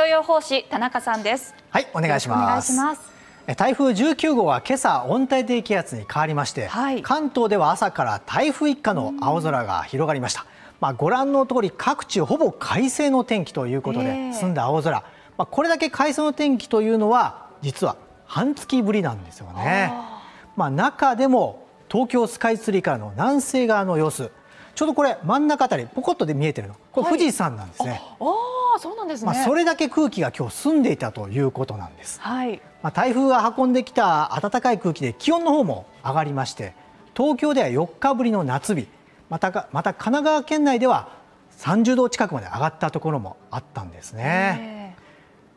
象予報士田中さんですはいお願いします台風19号は今朝温帯低気圧に変わりまして、はい、関東では朝から台風一過の青空が広がりました、まあ、ご覧の通り各地ほぼ快晴の天気ということで澄んだ青空、まあ、これだけ快晴の天気というのは実は半月ぶりなんですよねまあ、中でも東京スカイツリーからの南西側の様子ちょうどこれ真ん中あたりポコッとで見えてるのこれ富士山なんですね、はい、ああそうなんですね、まあ、それだけ空気が今日澄んでいたということなんです、はい、まあ、台風が運んできた暖かい空気で気温の方も上がりまして東京では4日ぶりの夏日またかまた神奈川県内では30度近くまで上がったところもあったんですね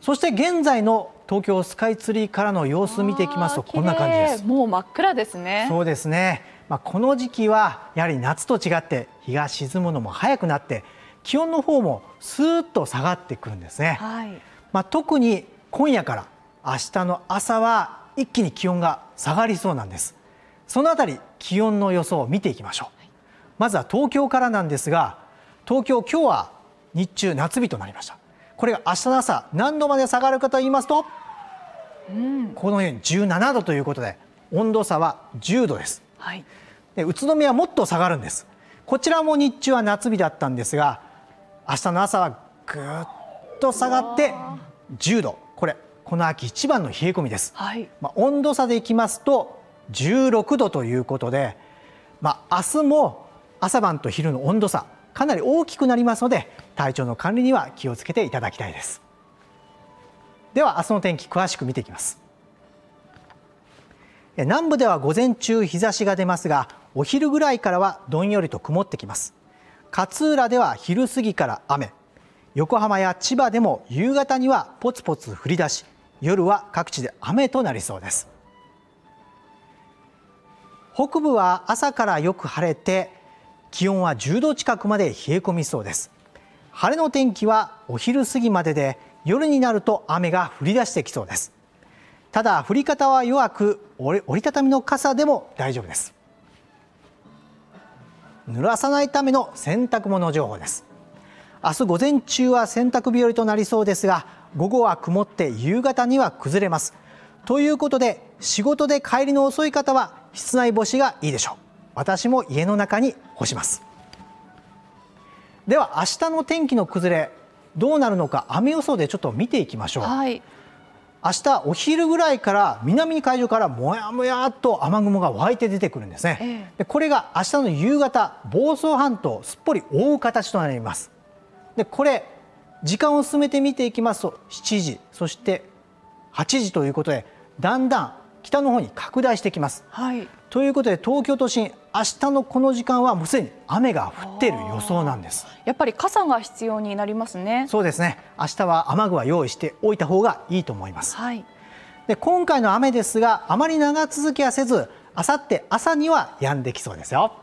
そして現在の東京スカイツリーからの様子見ていきますとこんな感じですもう真っ暗ですねそうですねまあ、この時期はやはり夏と違って日が沈むのも早くなって気温の方もスーッと下がってくるんですね、はい、まあ、特に今夜から明日の朝は一気に気温が下がりそうなんですそのあたり気温の予想を見ていきましょう、はい、まずは東京からなんですが東京今日は日中夏日となりましたこれが明日の朝何度まで下がるかと言いますと、うん、このように17度ということで温度差は10度ですはい、で宇都宮はもっと下がるんですこちらも日中は夏日だったんですが明日の朝はぐっと下がって10度これこの秋一番の冷え込みです、はい、まあ、温度差でいきますと16度ということで、まあ、明日も朝晩と昼の温度差かなり大きくなりますので体調の管理には気をつけていただきたいですでは明日の天気詳しく見ていきます南部では午前中日差しが出ますがお昼ぐらいからはどんよりと曇ってきます勝浦では昼過ぎから雨横浜や千葉でも夕方にはポツポツ降り出し夜は各地で雨となりそうです北部は朝からよく晴れて気温は10度近くまで冷え込みそうです晴れの天気はお昼過ぎまでで夜になると雨が降り出してきそうですただ降り方は弱く折りたたみの傘でも大丈夫です濡らさないための洗濯物情報です明日午前中は洗濯日和となりそうですが午後は曇って夕方には崩れますということで仕事で帰りの遅い方は室内干しがいいでしょう私も家の中に干しますでは明日の天気の崩れどうなるのか雨予想でちょっと見ていきましょう、はい、明日お昼ぐらいから南に海上からもやもやっと雨雲が湧いて出てくるんですね、ええ、でこれが明日の夕方房総半島すっぽり覆う形となりますでこれ時間を進めて見ていきますと7時そして8時ということでだんだん北の方に拡大してきます、はい、ということで東京都心明日のこの時間はもうすでに雨が降っている予想なんですやっぱり傘が必要になりますねそうですね明日は雨具は用意しておいた方がいいと思います、はい、で今回の雨ですがあまり長続きはせずあさって朝には止んできそうですよ